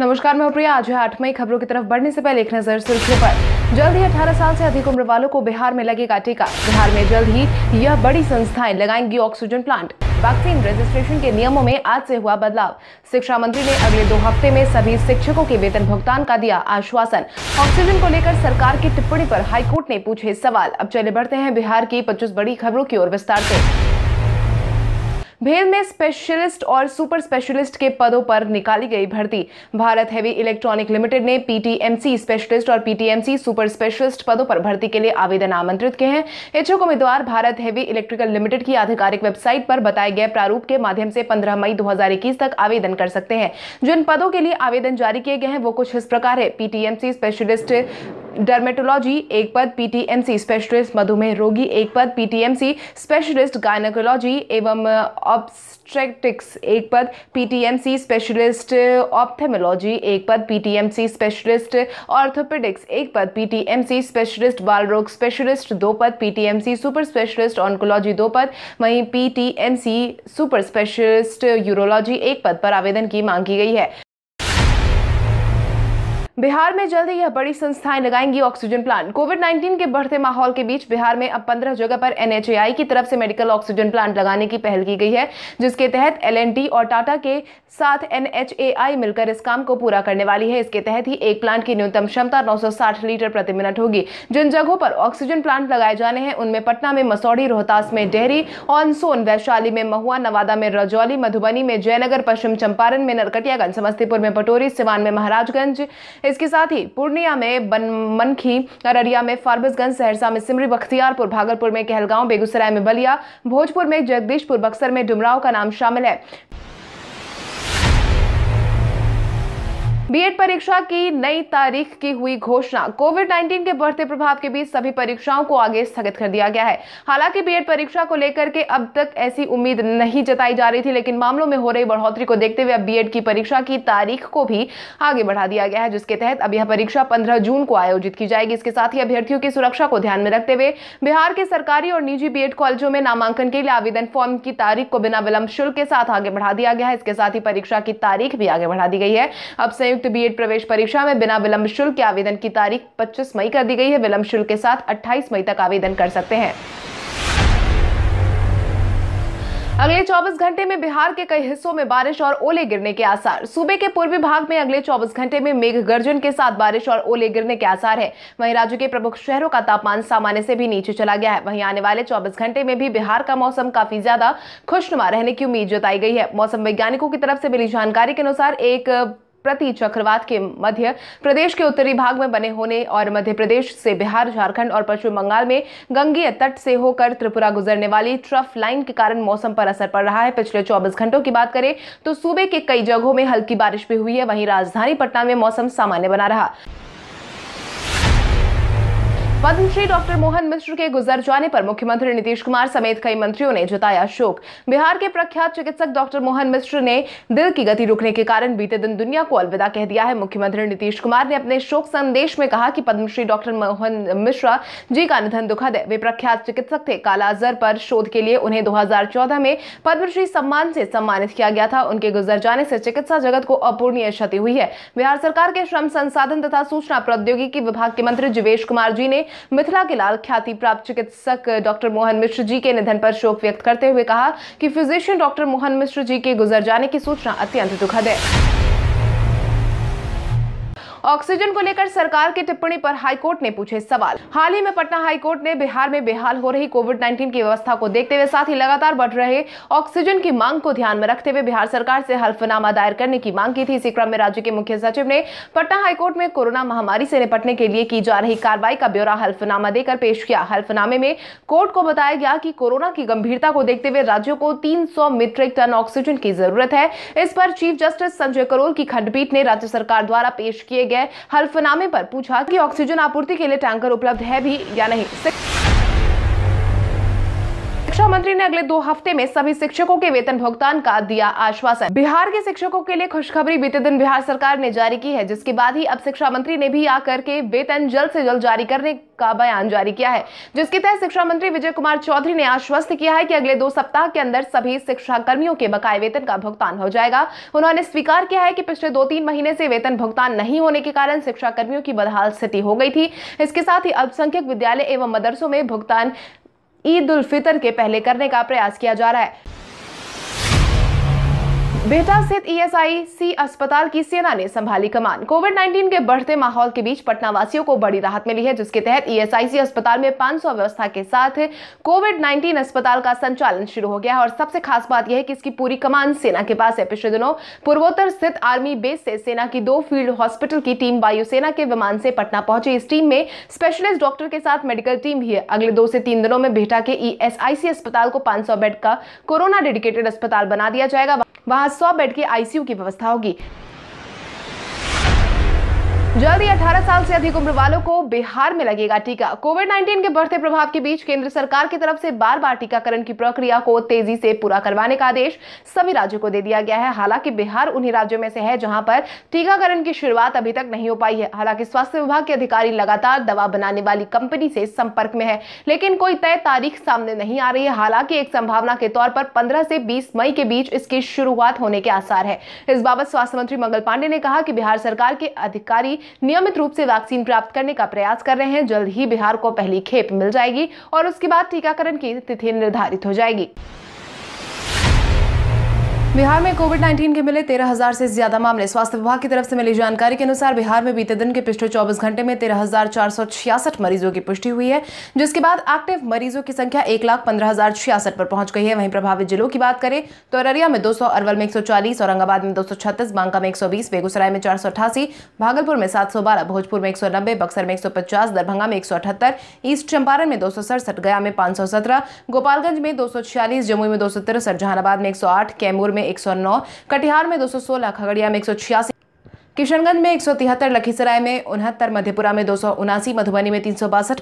नमस्कार मैं प्रिया आज है आठ मई खबरों की तरफ बढ़ने से पहले एक नजर सुर्खियों पर जल्द ही 18 साल से अधिक उम्र वालों को बिहार में लगेगा टीका बिहार में जल्द ही यह बड़ी संस्थाएं लगाएंगी ऑक्सीजन प्लांट वैक्सीन रजिस्ट्रेशन के नियमों में आज से हुआ बदलाव शिक्षा मंत्री ने अगले दो हफ्ते में सभी शिक्षकों के वेतन भुगतान का दिया आश्वासन ऑक्सीजन को लेकर सरकार की टिप्पणी पर हाईकोर्ट ने पूछे सवाल अब चले बढ़ते हैं बिहार की पच्चीस बड़ी खबरों की ओर विस्तार ऐसी भेल में स्पेशलिस्ट और सुपर स्पेशलिस्ट के पदों पर निकाली गई भर्ती भारत हैवी इलेक्ट्रॉनिक लिमिटेड ने पीटीएमसी स्पेशलिस्ट और पीटीएमसी सुपर स्पेशलिस्ट पदों पर भर्ती के लिए आवेदन आमंत्रित किए हैं इच्छुक उम्मीदवार भारत हैवी इलेक्ट्रिकल लिमिटेड की आधिकारिक वेबसाइट पर बताए गए प्रारूप के माध्यम से पंद्रह मई दो तक आवेदन कर सकते हैं जिन पदों के लिए आवेदन जारी किए गए हैं वो कुछ इस प्रकार है पीटीएमसी स्पेशलिस्ट डर्मेटोलॉजी एक पद पीटीएमसी स्पेशलिस्ट मधुमेह रोगी एक पद पीटीएमसी स्पेशलिस्ट गायनाकोलॉजी एवं ऑब्स्ट्रेक्टिक्स एक पद पीटीएमसी स्पेशलिस्ट ऑप्थेमोलॉजी एक पद पीटीएमसी स्पेशलिस्ट ऑर्थोपेडिक्स एक पद पीटीएमसी स्पेशलिस्ट बाल रोग स्पेशलिस्ट दो पद पीटीएमसी सुपर स्पेशलिस्ट ऑनकोलॉजी दो पद वहीं पीटीएमसी सुपर स्पेशलिस्ट यूरोलॉजी एक पद पर आवेदन की मांग की गई है बिहार में जल्द ही यह बड़ी संस्थाएं लगाएंगी ऑक्सीजन प्लांट कोविड 19 के बढ़ते माहौल के बीच बिहार में अब 15 जगह पर एन की तरफ से मेडिकल ऑक्सीजन प्लांट लगाने की पहल की गई है जिसके तहत एल और टाटा के साथ एन मिलकर इस काम को पूरा करने वाली है इसके तहत ही एक प्लांट की न्यूनतम क्षमता नौ लीटर प्रति मिनट होगी जिन जगहों पर ऑक्सीजन प्लांट लगाए जाने हैं उनमें पटना में मसौढ़ी रोहतास में डेहरी ऑनसोन वैशाली में महुआ नवादा में रजौली मधुबनी में जयनगर पश्चिम चंपारण में नरकटियागंज समस्तीपुर में पटोरी सिवान में महाराजगंज इसके साथ ही पूर्णिया में बन मनखी अररिया में फारबिसगंज सहरसा में सिमरी बख्तियारपुर भागलपुर में कहलगांव बेगूसराय में बलिया भोजपुर में जगदीशपुर बक्सर में डुमराव का नाम शामिल है बीएड परीक्षा की नई तारीख की हुई घोषणा कोविड 19 के बढ़ते प्रभाव के बीच सभी परीक्षाओं को आगे स्थगित कर दिया गया है हालांकि बीएड परीक्षा को लेकर के अब तक ऐसी उम्मीद नहीं जताई जा रही थी लेकिन मामलों में हो रही बढ़ोतरी को देखते हुए अब बीएड की परीक्षा की तारीख को भी आगे बढ़ा दिया गया है जिसके तहत अब यह परीक्षा पंद्रह जून को आयोजित की जाएगी इसके साथ ही अभ्यर्थियों की सुरक्षा को ध्यान में रखते हुए बिहार के सरकारी और निजी बी कॉलेजों में नामांकन के लिए आवेदन फॉर्म की तारीख को बिना विलंब शुल्क के साथ आगे बढ़ा दिया गया है इसके साथ ही परीक्षा की तारीख भी आगे बढ़ा दी गई है अब संयुक्त संयुक्त बीएड प्रवेश परीक्षा में बिना विलंब शुल्क के आवेदन की तारीख 25 मई कर दी गई है विलंब शुल्क के साथ 28 मई तक आवेदन कर सकते हैं अगले 24 घंटे में बिहार के कई हिस्सों में बारिश और ओले गिरने के आसार सूबे के पूर्वी भाग में अगले 24 घंटे में मेघ गर्जन के साथ बारिश और ओले गिरने के आसार है वहीं राज्य के प्रमुख शहरों का तापमान सामान्य से भी नीचे चला गया है वहीं आने वाले 24 घंटे में भी बिहार का मौसम काफी ज्यादा खुशनुमा रहने की उम्मीद जताई गई है मौसम वैज्ञानिकों की तरफ से मिली जानकारी के अनुसार एक प्रति चक्रवात के मध्य प्रदेश के उत्तरी भाग में बने होने और मध्य प्रदेश से बिहार झारखंड और पश्चिम बंगाल में गंगीय तट से होकर त्रिपुरा गुजरने वाली ट्रफ लाइन के कारण मौसम पर असर पड़ रहा है पिछले चौबीस घंटों की बात करें तो सूबे के कई जगहों में हल्की बारिश भी हुई है वहीं राजधानी पटना में मौसम सामान्य बना रहा पद्मश्री डॉक्टर मोहन मिश्र के गुजर जाने पर मुख्यमंत्री नीतीश कुमार समेत कई मंत्रियों ने जताया शोक बिहार के प्रख्यात चिकित्सक डॉक्टर मोहन मिश्र ने दिल की गति रुकने के कारण बीते दिन दुनिया को अलविदा कह दिया है मुख्यमंत्री नीतीश कुमार ने अपने शोक संदेश में कहा कि पद्मश्री डॉक्टर मोहन मिश्रा जी का निधन दुखद है वे प्रख्यात चिकित्सक थे कालाजर पर शोध के लिए उन्हें दो में पद्मश्री सम्मान से सम्मानित किया गया था उनके गुजर जाने से चिकित्सा जगत को अपूर्णीय क्षति हुई है बिहार सरकार के श्रम संसाधन तथा सूचना प्रौद्योगिकी विभाग के मंत्री जीवेश कुमार जी ने मिथिला के लाल ख्याति प्राप्त चिकित्सक डॉक्टर मोहन मिश्र जी के निधन पर शोक व्यक्त करते हुए कहा कि फिजिशियन डॉक्टर मोहन मिश्र जी के गुजर जाने की सूचना अत्यंत दुखद है ऑक्सीजन को लेकर सरकार की टिप्पणी पर हाईकोर्ट ने पूछे सवाल हाल ही में पटना हाईकोर्ट ने बिहार में बेहाल हो रही कोविड नाइन्टीन की व्यवस्था को देखते हुए साथ ही लगातार बढ़ रहे ऑक्सीजन की मांग को ध्यान में रखते हुए बिहार सरकार से हल्फनामा दायर करने की मांग की थी इसी क्रम में राज्य के मुख्य सचिव ने पटना हाईकोर्ट में कोरोना महामारी से निपटने के लिए की जा रही कार्रवाई का ब्यौरा हल्फनामा देकर पेश किया हल्फनामे में कोर्ट को बताया गया कि कोरोना की गंभीरता को देखते हुए राज्यों को 300 मीट्रिक टन ऑक्सीजन की जरूरत है इस पर चीफ जस्टिस संजय करोल की खंडपीठ ने राज्य सरकार द्वारा पेश किए गए गए हल्फनामे पर पूछा कि ऑक्सीजन आपूर्ति के लिए टैंकर उपलब्ध है भी या नहीं शिक्षा मंत्री ने अगले दो हफ्ते में सभी शिक्षकों के वेतन भुगतान का दिया आश्वासन बिहार के शिक्षकों के लिए खुशखबरी बीते दिन बिहार सरकार ने जारी की है जिसके बाद ही अब शिक्षा मंत्री ने भी आकर के वेतन जल्द से जल्द जारी करने का बयान जारी किया है जिसके तहत शिक्षा मंत्री विजय कुमार चौधरी ने आश्वस्त किया है कि अगले दो सप्ताह के अंदर सभी शिक्षा कर्मियों के बकाए वेतन का भुगतान हो जाएगा उन्होंने स्वीकार किया है कि पिछले दो तीन महीने से वेतन भुगतान नहीं होने के कारण शिक्षा कर्मियों की बदहाल स्थिति हो गई थी इसके साथ ही अल्पसंख्यक विद्यालय एवं मदरसों में भुगतान ईद उल फितर के पहले करने का प्रयास किया जा रहा है बेहटा स्थित सी e अस्पताल की सेना ने संभाली कमान कोविड 19 के बढ़ते माहौल के बीच पटना वासियों को बड़ी राहत मिली है जिसके तहत सी e अस्पताल में 500 व्यवस्था के साथ कोविड 19 अस्पताल का संचालन शुरू हो गया है और सबसे खास बात यह है कि इसकी पूरी कमान सेना के पास है पिछले दिनों पूर्वोत्तर स्थित आर्मी बेस से सेना की दो फील्ड हॉस्पिटल की टीम वायुसेना के विमान से पटना पहुंची इस टीम में स्पेशलिस्ट डॉक्टर के साथ मेडिकल टीम भी है अगले दो से तीन दिनों में बेहटा के ईएसआईसी e अस्पताल को पांच बेड का कोरोना डेडिकेटेड अस्पताल बना दिया जाएगा वहाँ सौ बेड के आईसीयू की व्यवस्था होगी जल्द ही 18 साल से अधिक उम्र वालों को बिहार में लगेगा टीका कोविड 19 के बढ़ते प्रभाव के बीच केंद्र सरकार की तरफ से बार बार टीकाकरण की प्रक्रिया को तेजी से पूरा करवाने का आदेश सभी राज्यों को दे दिया गया है हालांकि बिहार उन्हीं राज्यों में से है जहां पर टीकाकरण की शुरुआत अभी तक नहीं हो पाई है हालांकि स्वास्थ्य विभाग के अधिकारी लगातार दवा बनाने वाली कंपनी से संपर्क में है लेकिन कोई तय तारीख सामने नहीं आ रही है हालांकि एक संभावना के तौर पर पंद्रह से बीस मई के बीच इसकी शुरुआत होने के आसार है इस बाबत स्वास्थ्य मंत्री मंगल पांडे ने कहा कि बिहार सरकार के अधिकारी नियमित रूप से वैक्सीन प्राप्त करने का प्रयास कर रहे हैं जल्द ही बिहार को पहली खेप मिल जाएगी और उसके बाद टीकाकरण की तिथि निर्धारित हो जाएगी बिहार में कोविड 19 के मिले 13,000 से ज्यादा मामले स्वास्थ्य विभाग की तरफ से मिली जानकारी के अनुसार बिहार में बीते दिन के पिछले 24 घंटे में 13,466 मरीजों की पुष्टि हुई है जिसके बाद एक्टिव मरीजों की संख्या एक लाख पंद्रह हजार छियासठ पर पहुंच गई है वहीं प्रभावित जिलों की बात करें तो अररिया में 200 अरवल में एक औरंगाबाद में दो बांका में एक बेगूसराय में चार भागलपुर में सात भोजपुर में एक बक्सर में एक दरभंगा में एक ईस्ट चंपारण में दो गया में पांच गोपालगंज में 246 जमुई में दो जहानाबाद में एक कैमूर में नौ कटिहार में सोलह खगड़िया में एक किशनगंज में एक लखीसराय में उनहत्तर मधेपुरा में दो मधुबनी में तीन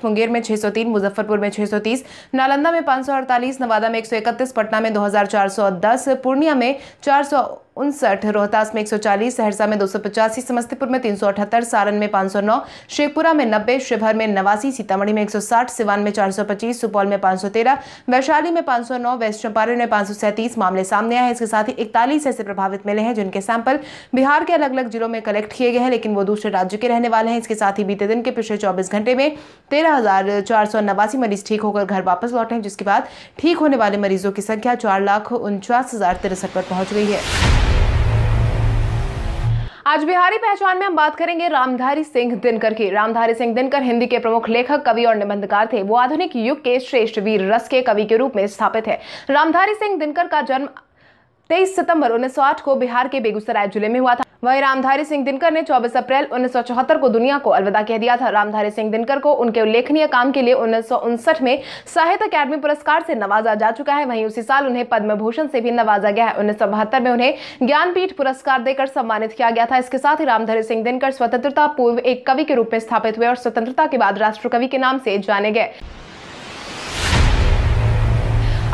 मुंगेर में 603 मुजफ्फरपुर में 630 नालंदा में 548 नवादा में 131 पटना में 2410 पूर्णिया में सौ उनसठ रोहतास में 140 सहरसा में दो समस्तीपुर में तीन सारण में 509 शेखपुरा में 90 शिवहर में नवासी सीतामढ़ी में 160 सिवान में 425 सुपौल में 513 वैशाली में 509 वेस्ट चंपारण में पाँच मामले सामने आए हैं इसके साथ ही इकतालीस ऐसे प्रभावित मिले हैं जिनके सैंपल बिहार के अलग अलग जिलों में कलेक्ट किए गए हैं लेकिन वो दूसरे राज्य के रहने वाले हैं इसके साथ ही बीते दिन के पिछले चौबीस घंटे में तेरह मरीज ठीक होकर घर वापस लौटे हैं जिसके बाद ठीक होने वाले मरीजों की संख्या चार लाख उनचास हजार तिरसठ पर पहुंच गई है आज बिहारी पहचान में हम बात करेंगे रामधारी सिंह दिनकर की रामधारी सिंह दिनकर हिंदी के प्रमुख लेखक कवि और निबंधकार थे वो आधुनिक युग के श्रेष्ठ वीर रस के कवि के रूप में स्थापित है रामधारी सिंह दिनकर का जन्म तेईस सितंबर 1908 को बिहार के बेगूसराय जिले में हुआ था वहीं रामधारी सिंह दिनकर ने 24 अप्रैल 1974 को दुनिया को अलविदा कह दिया था रामधारी सिंह दिनकर को उनके उल्लेखनीय काम के लिए उन्नीस में साहित्य अकादमी पुरस्कार से नवाजा जा चुका है वहीं उसी साल उन्हें पद्म भूषण से भी नवाजा गया है उन्नीस में उन्हें ज्ञानपीठ पुरस्कार देकर सम्मानित किया गया था इसके साथ ही रामधारी सिंह दिनकर स्वतंत्रता पूर्व एक कवि के रूप में स्थापित हुए और स्वतंत्रता के बाद राष्ट्र कवि के नाम से जाने गए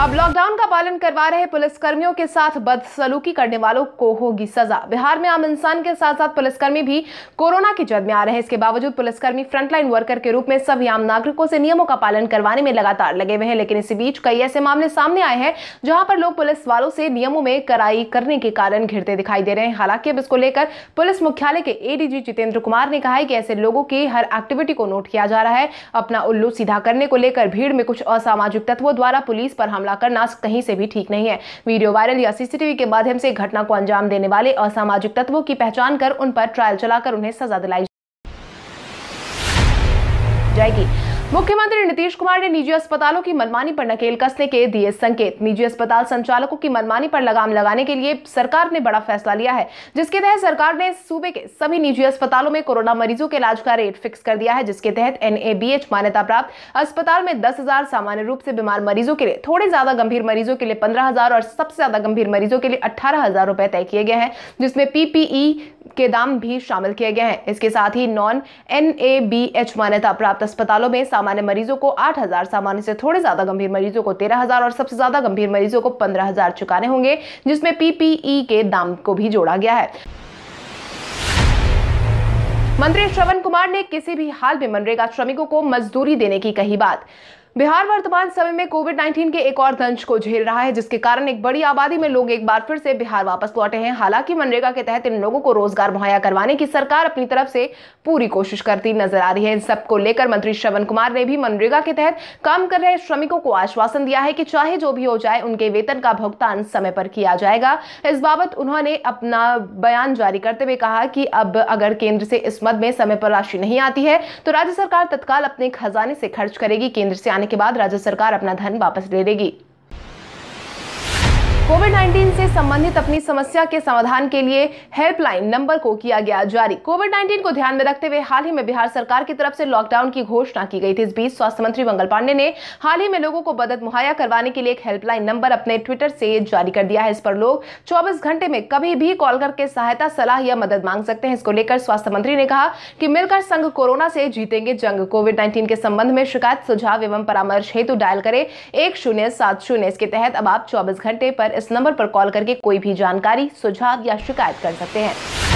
अब लॉकडाउन का पालन करवा रहे पुलिसकर्मियों के साथ बदसलूकी करने वालों को होगी सजा बिहार में आम इंसान के साथ साथ पुलिसकर्मी भी कोरोना की जद में आ रहे हैं इसके बावजूद पुलिसकर्मी फ्रंटलाइन वर्कर के रूप में सभी आम नागरिकों से नियमों का पालन करवाने में लगातार लगे हुए हैं लेकिन इसी बीच कई ऐसे मामले सामने आए हैं जहां पर लोग पुलिस वालों से नियमों में कड़ाई करने के कारण घिरते दिखाई दे रहे हैं हालांकि अब इसको लेकर पुलिस मुख्यालय के एडीजी जितेंद्र कुमार ने कहा है कि ऐसे लोगों की हर एक्टिविटी को नोट किया जा रहा है अपना उल्लू सीधा करने को लेकर भीड़ में कुछ असामाजिक तत्वों द्वारा पुलिस पर हमला लगाकर नाक कहीं से भी ठीक नहीं है वीडियो वायरल या सीसीटीवी के माध्यम से घटना को अंजाम देने वाले असामाजिक तत्वों की पहचान कर उन पर ट्रायल चलाकर उन्हें सजा दिलाई जाएगी मुख्यमंत्री नीतीश कुमार ने निजी अस्पतालों की मनमानी पर नकेल कसने के दिए संकेत निजी अस्पताल संचालकों की मनमानी पर लगाम लगाने के लिए सरकार ने बड़ा फैसला लिया है जिसके तहत सरकार ने सूबे के सभी निजी अस्पतालों में कोरोना मरीजों के इलाज का रेट फिक्स कर दिया है जिसके तहत एन मान्यता प्राप्त अस्पताल में दस सामान्य रूप से बीमार मरीजों के लिए थोड़े ज्यादा गंभीर मरीजों के लिए पंद्रह और सबसे ज्यादा गंभीर मरीजों के लिए अठारह हजार तय किए गए हैं जिसमें पीपीई के दाम भी शामिल किए गए हैं इसके साथ ही नॉन एन मान्यता प्राप्त अस्पतालों में सामान्य मरीजों को आठ हजार सामान्य से थोड़े ज्यादा गंभीर मरीजों को तेरह हजार और सबसे ज्यादा गंभीर मरीजों को पंद्रह हजार चुकाने होंगे जिसमें पीपीई के दाम को भी जोड़ा गया है मंत्री श्रवण कुमार ने किसी भी हाल में मनरेगा श्रमिकों को मजदूरी देने की कही बात बिहार वर्तमान समय में कोविड 19 के एक और दंश को झेल रहा है जिसके कारण एक बड़ी आबादी में लोग एक बार फिर से बिहार वापस लौटे हैं हालांकि मनरेगा के तहत इन लोगों को रोजगार मुहैया करवाने की सरकार अपनी तरफ से पूरी कोशिश करती नजर आ रही है इन सबको लेकर मंत्री श्रवण कुमार ने भी मनरेगा के तहत काम कर रहे श्रमिकों को आश्वासन दिया है कि चाहे जो भी हो जाए उनके वेतन का भुगतान समय पर किया जाएगा इस बाबत उन्होंने अपना बयान जारी करते हुए कहा कि अब अगर केंद्र से इस मद में समय पर राशि नहीं आती है तो राज्य सरकार तत्काल अपने खजाने से खर्च करेगी केंद्र से आने जाने के बाद राज्य सरकार अपना धन वापस ले देगी कोविड 19 से संबंधित अपनी समस्या के समाधान के लिए हेल्पलाइन नंबर को किया गया जारी कोविड 19 को ध्यान में रखते हुए हाल ही में बिहार सरकार की तरफ से लॉकडाउन की घोषणा की गई थी इस बीच स्वास्थ्य मंत्री मंगल पांडे ने हाल ही में लोगों को मदद मुहैया करवाने के लिए एक हेल्पलाइन नंबर अपने ट्विटर से जारी कर दिया है इस पर लोग चौबीस घंटे में कभी भी कॉल करके सहायता सलाह या मदद मांग सकते हैं इसको लेकर स्वास्थ्य मंत्री ने कहा कि मिलकर संघ कोरोना से जीतेंगे जंग कोविड नाइन्टीन के संबंध में शिकायत सुझाव एवं परामर्श हेतु डायल करें एक इसके तहत अब आप चौबीस घंटे पर इस नंबर पर कॉल करके कोई भी जानकारी सुझाव या शिकायत कर सकते हैं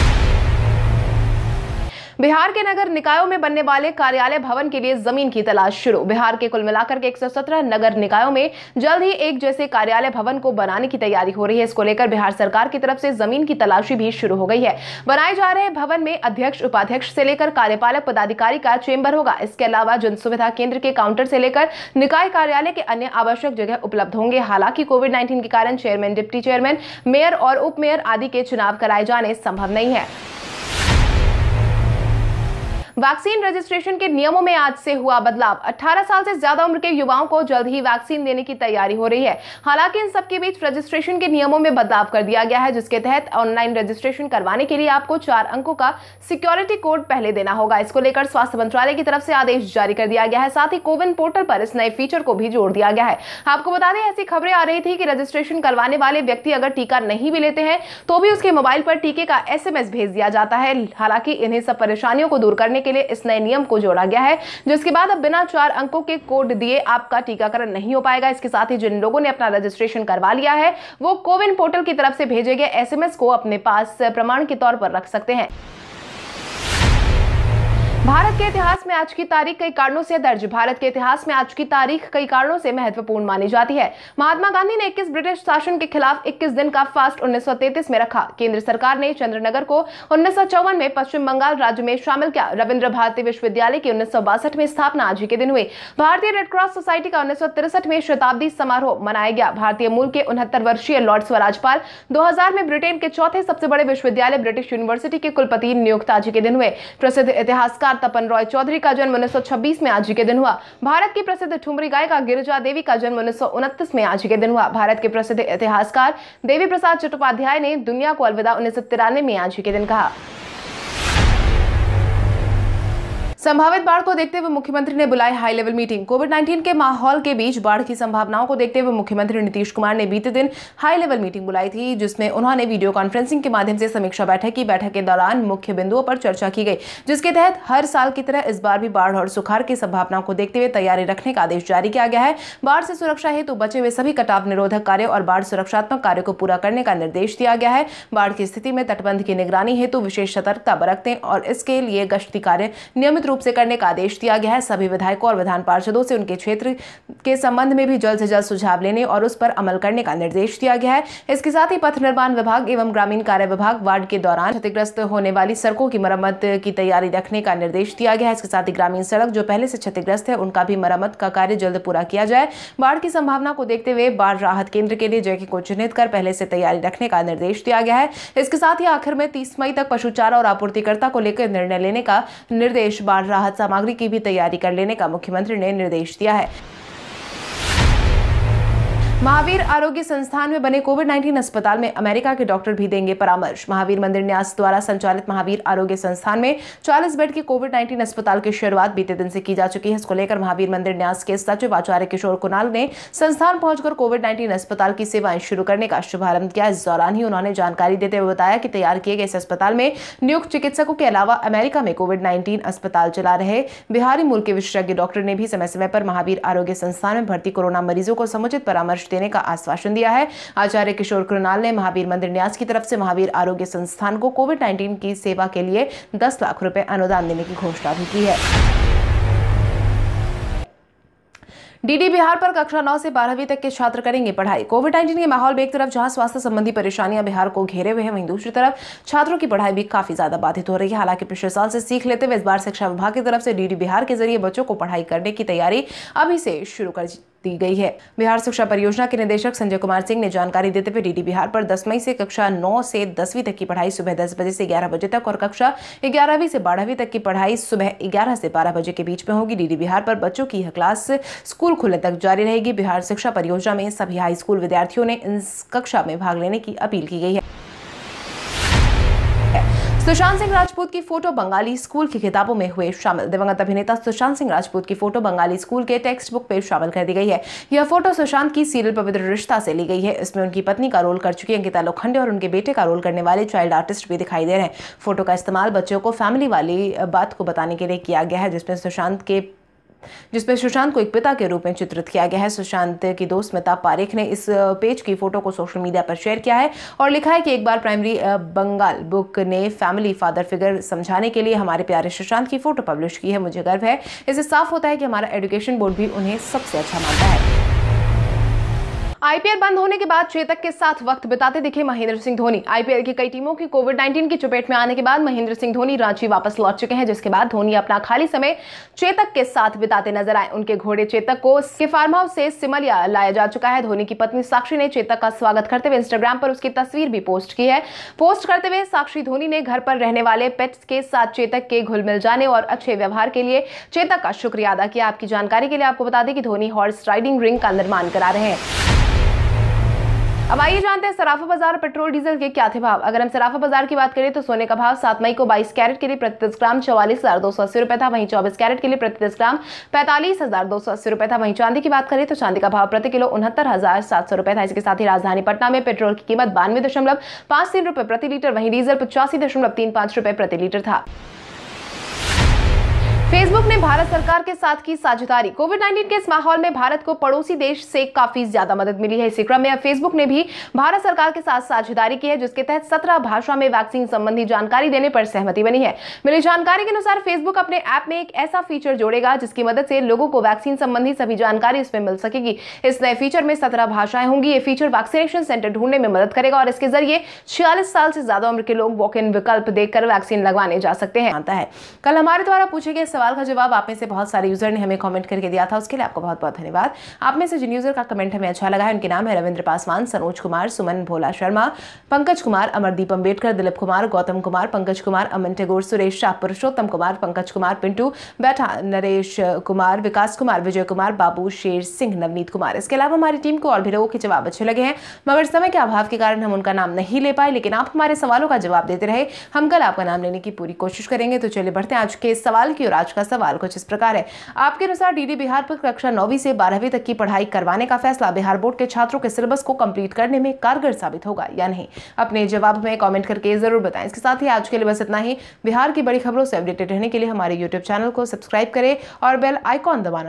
बिहार के नगर निकायों में बनने वाले कार्यालय भवन के लिए जमीन की तलाश शुरू बिहार के कुल मिलाकर के 117 नगर निकायों में जल्द ही एक जैसे कार्यालय भवन को बनाने की तैयारी हो रही है इसको लेकर बिहार सरकार की तरफ से जमीन की तलाशी भी शुरू हो गई है बनाए जा रहे भवन में अध्यक्ष उपाध्यक्ष से लेकर कार्यपालक पदाधिकारी का चेंबर होगा इसके अलावा जन सुविधा केंद्र के काउंटर से लेकर निकाय कार्यालय के अन्य आवश्यक जगह उपलब्ध होंगे हालांकि कोविड नाइन्टीन के कारण चेयरमैन डिप्टी चेयरमैन मेयर और उप मेयर आदि के चुनाव कराए जाने संभव नहीं है वैक्सीन रजिस्ट्रेशन के नियमों में आज से हुआ बदलाव 18 साल से ज्यादा उम्र के युवाओं को जल्द ही वैक्सीन देने की तैयारी हो रही है हालांकि इन सबके बीच रजिस्ट्रेशन के नियमों में बदलाव कर दिया गया है जिसके तहत ऑनलाइन रजिस्ट्रेशन करवाने के लिए आपको चार अंकों का सिक्योरिटी कोड पहले देना होगा इसको लेकर स्वास्थ्य मंत्रालय की तरफ से आदेश जारी कर दिया गया है साथ ही कोविन पोर्टल पर इस नए फीचर को भी जोड़ दिया गया है आपको बता दें ऐसी खबरें आ रही थी कि रजिस्ट्रेशन करवाने वाले व्यक्ति अगर टीका नहीं भी लेते हैं तो भी उसके मोबाइल पर टीके का एसएमएस भेज दिया जाता है हालांकि इन्हें सब परेशानियों को दूर करने के लिए इस नए नियम को जोड़ा गया है जिसके बाद अब बिना चार अंकों के कोड दिए आपका टीकाकरण नहीं हो पाएगा इसके साथ ही जिन लोगों ने अपना रजिस्ट्रेशन करवा लिया है वो कोविन पोर्टल की तरफ से भेजे गए एसएमएस को अपने पास प्रमाण के तौर पर रख सकते हैं भारत के इतिहास में आज की तारीख कई कारणों से दर्ज भारत के इतिहास में आज की तारीख कई कारणों से महत्वपूर्ण मानी जाती है महात्मा गांधी ने 21 ब्रिटिश शासन के खिलाफ 21 दिन का फास्ट 1933 में रखा केंद्र सरकार ने चंद्रनगर को उन्नीस में पश्चिम बंगाल राज्य में शामिल किया रविन्द्र भारती विश्वविद्यालय की उन्नीस में स्थापना आज ही के दिन हुई भारतीय रेडक्रॉस सोसाइटी का उन्नीस में शताब्दी समारोह मनाया गया भारतीय मूल के उनहत्तर वर्षीय लॉर्ड स्वराजपाल दो में ब्रिटेन के चौथे सबसे बड़े विश्वविद्यालय ब्रिटिश यूनिवर्सिटी के कुलपति नियुक्त आज के दिन हुए प्रसिद्ध इतिहासकार कलाकार तपन रॉय चौधरी का जन्म उन्नीस में आज के दिन हुआ भारत की प्रसिद्ध ठुमरी गायिका गिरिजा देवी का जन्म उन्नीस में आज के दिन हुआ भारत के प्रसिद्ध इतिहासकार देवी प्रसाद चट्टोपाध्याय ने दुनिया को अलविदा उन्नीस में आज के दिन कहा संभावित बाढ़ को देखते हुए मुख्यमंत्री ने बुलाई हाई लेवल मीटिंग कोविड 19 के माहौल के बीच बाढ़ की संभावनाओं को देखते हुए मुख्यमंत्री नीतीश कुमार ने बीते दिन हाई लेवल मीटिंग बुलाई थी जिसमें उन्होंने वीडियो कॉन्फ्रेंसिंग के माध्यम से समीक्षा बैठक की बैठक के दौरान मुख्य बिंदुओं पर चर्चा की गई जिसके तहत हर साल की तरह इस बार भी बाढ़ और सुखाड़ की संभावनाओं को देखते हुए तैयारी रखने का आदेश जारी किया गया है बाढ़ से सुरक्षा हेतु बचे हुए सभी कटाव निरोधक कार्य और बाढ़ सुरक्षात्मक कार्य को पूरा करने का निर्देश दिया गया है बाढ़ की स्थिति में तटबंध की निगरानी हेतु विशेष सतर्कता बरतने और इसके लिए गश्ती कार्य नियमित रूप रूप से करने का आदेश दिया गया है सभी विधायकों और विधान पार्षदों से उनके क्षेत्र के संबंध में भी जल्द से जल्द सुझाव लेने और उस पर अमल करने का निर्देश दिया गया है इसके साथ ही पथ निर्माण विभाग एवं ग्रामीण कार्य विभाग वार्ड के दौरान क्षतिग्रस्त होने वाली सड़कों की मरम्मत की तैयारी रखने का निर्देश दिया गया है इसके साथ ही ग्रामीण सड़क जो पहले से क्षतिग्रस्त है उनका भी मरम्मत का कार्य जल्द पूरा किया जाए बाढ़ की संभावना को देखते हुए बाढ़ राहत केंद्र के लिए जैकी को चिन्हित कर पहले से तैयारी रखने का निर्देश दिया गया है इसके साथ ही आखिर में तीस मई तक पशु चारा और आपूर्तिकर्ता को लेकर निर्णय लेने का निर्देश अनुसार राहत सामग्री की भी तैयारी कर लेने का मुख्यमंत्री ने निर्देश दिया है महावीर आरोग्य संस्थान में बने कोविड 19 अस्पताल में अमेरिका के डॉक्टर भी देंगे परामर्श महावीर मंदिर न्यास द्वारा संचालित महावीर आरोग्य संस्थान में 40 बेड के कोविड 19 अस्पताल की शुरुआत बीते दिन से की जा चुकी है इसको लेकर महावीर मंदिर न्यास के सचिव आचार्य किशोर कुणाल ने संस्थान पहुंचकर कोविड नाइन्टीन अस्पताल की सेवाएं शुरू करने का शुभारंभ किया इस दौरान ही उन्होंने जानकारी देते हुए बताया कि तैयार किए गए इस अस्पताल में नियुक्त चिकित्सकों के अलावा अमेरिका में कोविड नाइन्टीन अस्पताल चला रहे बिहारी मूल के विशेषज्ञ डॉक्टर ने भी समय समय पर महावीर आरोग्य संस्थान में भर्ती कोरोना मरीजों को समुचित परामर्श देने का आश्वासन दिया है आचार्य किशोर कृणाल ने महावीर मंदिर न्यास की तरफ से महावीर आरोग्य संस्थान को कोविड नाइन्टीन की सेवा के लिए दस लाख रुपए अनुदान देने की घोषणा भी की है डीडी बिहार पर कक्षा 9 से 12वीं तक के छात्र करेंगे पढ़ाई कोविड नाइन्टीन के माहौल में एक तरफ जहां स्वास्थ्य संबंधी परेशानियां बिहार को घेरे हुए हैं वहीं दूसरी तरफ छात्रों की पढ़ाई भी काफी ज्यादा बाधित हो रही है हालांकि पिछले साल से सीख लेते हुए इस बार शिक्षा विभाग की तरफ से डीडी बिहार के जरिए बच्चों को पढ़ाई करने की तैयारी अभी से शुरू कर दी गई है बिहार शिक्षा परियोजना के निदेशक संजय कुमार सिंह ने जानकारी देते हुए डीडी बिहार पर दस मई से कक्षा नौ से दसवीं तक की पढ़ाई सुबह दस बजे से ग्यारह बजे तक और कक्षा ग्यारहवीं से बारहवीं तक की पढ़ाई सुबह ग्यारह से बारह बजे के बीच में होगी डीडी बिहार पर बच्चों की यह क्लास स्कूल खुलने तक जारी रहेगी बिहार शिक्षा परियोजना में सभी हाई स्कूल विद्यार्थियों ने इस कक्षा में भाग लेने की अपील की गई है सुशांत सिंह राजपूत की फोटो बंगाली स्कूल की किताबों में हुए शामिल दिवंगत अभिनेता सुशांत सिंह राजपूत की फोटो बंगाली स्कूल के टेक्स्ट बुक पर शामिल कर दी गई है यह फोटो सुशांत की सीरियल पवित्र रिश्ता से ली गई है इसमें उनकी पत्नी का रोल कर चुकी अंकिता लोखंडे और उनके बेटे का रोल करने वाले चाइल्ड आर्टिस्ट भी दिखाई दे रहे हैं फोटो का इस्तेमाल बच्चों को फैमिली वाली बात को बताने के लिए किया गया है जिसमें सुशांत के जिसमें सुशांत को एक पिता के रूप में चित्रित किया गया है सुशांत की दोस्त मिता पारेख ने इस पेज की फोटो को सोशल मीडिया पर शेयर किया है और लिखा है कि एक बार प्राइमरी बंगाल बुक ने फैमिली फादर फिगर समझाने के लिए हमारे प्यारे सुशांत की फोटो पब्लिश की है मुझे गर्व है इससे साफ होता है कि हमारा एजुकेशन बोर्ड भी उन्हें सबसे अच्छा मानता है आईपीएल बंद होने के बाद चेतक के साथ वक्त बिताते दिखे महेंद्र सिंह धोनी आईपीएल की कई टीमों की कोविड 19 की चपेट में आने के बाद महेंद्र सिंह धोनी रांची वापस लौट चुके हैं जिसके बाद धोनी अपना खाली समय चेतक के साथ बिताते नजर आए उनके घोड़े चेतक को फार्म हाउस से सिमलिया लाया जा चुका है धोनी की पत्नी साक्षी ने चेतक का स्वागत करते हुए इंस्टाग्राम पर उसकी तस्वीर भी पोस्ट की है पोस्ट करते हुए साक्षी धोनी ने घर पर रहने वाले पेट्स के साथ चेतक के घुल मिल जाने और अच्छे व्यवहार के लिए चेतक का शुक्रिया अदा किया आपकी जानकारी के लिए आपको बता दें कि धोनी हॉर्स राइडिंग रिंग का निर्माण करा रहे हैं अब आइए जानते हैं सराफा बाजार पेट्रोल डीजल के क्या थे भाव अगर हम सराफा बाजार की बात करें तो सोने का भाव सात मई को 22 कैरेट के लिए प्रति दस ग्राम चौवालीस हजार दो सौ अस्सी रुपए था वहीं 24 कैरेट के लिए प्रति दस ग्राम पैंतालीस हजार दो सौ अस्सी रुपए था वहीं चांदी की बात करें तो चांदी का भाव प्रति किलो उनहत्तर हजार सात सौ रुपए था इसके साथ ही राजधानी पटना में पेट्रोल की कीमत बानवे दशमलव पांच तीन रुपए प्रति लीटर वहीं डीजल पचासी दशमलव तीन पांच रुपए प्रति लीटर था फेसबुक ने भारत सरकार के साथ की साझेदारी कोविड 19 के इस माहौल में भारत को पड़ोसी देश से काफी ज्यादा मदद मिली है इसी क्रम में फेसबुक ने भी भारत सरकार के साथ साझेदारी की है जिसके तहत सत्रह भाषा में वैक्सीन संबंधी जानकारी देने पर सहमति बनी है मिली जानकारी के अनुसार फेसबुक अपने ऐप में एक ऐसा फीचर जोड़ेगा जिसकी मदद से लोगों को वैक्सीन संबंधी सभी जानकारी इसमें मिल सकेगी इस नए फीचर में सत्रह भाषाएं होंगी ये फीचर वैक्सीनेशन सेंटर ढूंढने में मदद करेगा और इसके जरिए छियालीस साल से ज्यादा उम्र के लोग वॉक इन विकल्प देखकर वैक्सीन लगवाने जा सकते हैं कल हमारे द्वारा पूछे गए सवाल का जवाब आप में से बहुत सारे यूजर ने हमें कमेंट करके दिया था उसके लिए आपको बहुत बहुत धन्यवाद आप में से जिन यूजर का कमेंट हमें अच्छा लगा है उनके नाम है रविंद्र पासवान सनोज कुमार सुमन भोला शर्मा पंकज कुमार अमरदीप अम्बेडकर दिलीप कुमार गौतम कुमार पंकज कुमार अमन टेगोर सुरेश शाह पुरुषोत्तम कुमार पंकज कुमार पिंटू बैठा नरेश कुमार विकास कुमार विजय कुमार बाबू शेर सिंह नवनीत कुमार इसके अलावा हमारी टीम को और भी लोगों के जवाब अच्छे लगे हैं मगर समय के अभाव के कारण हम उनका नाम नहीं ले पाए लेकिन आप हमारे सवालों का जवाब देते रहे हम कल आपका नाम लेने की पूरी कोशिश करेंगे तो चलिए बढ़ते हैं आज के सवाल की और आज आज का सवाल कुछ इस प्रकार है आपके अनुसार डीडी बिहार पर कक्षा नौवीं से बारहवीं तक की पढ़ाई करवाने का फैसला बिहार बोर्ड के छात्रों के सिलेबस को कंप्लीट करने में कारगर साबित होगा या नहीं अपने जवाब में कॉमेंट करके जरूर बताएं इसके साथ ही आज के लिए बस इतना ही बिहार की बड़ी खबरों से अपडेटेड रहने के लिए हमारे यूट्यूब चैनल को सब्सक्राइब करें और बेल आइकॉन दबाना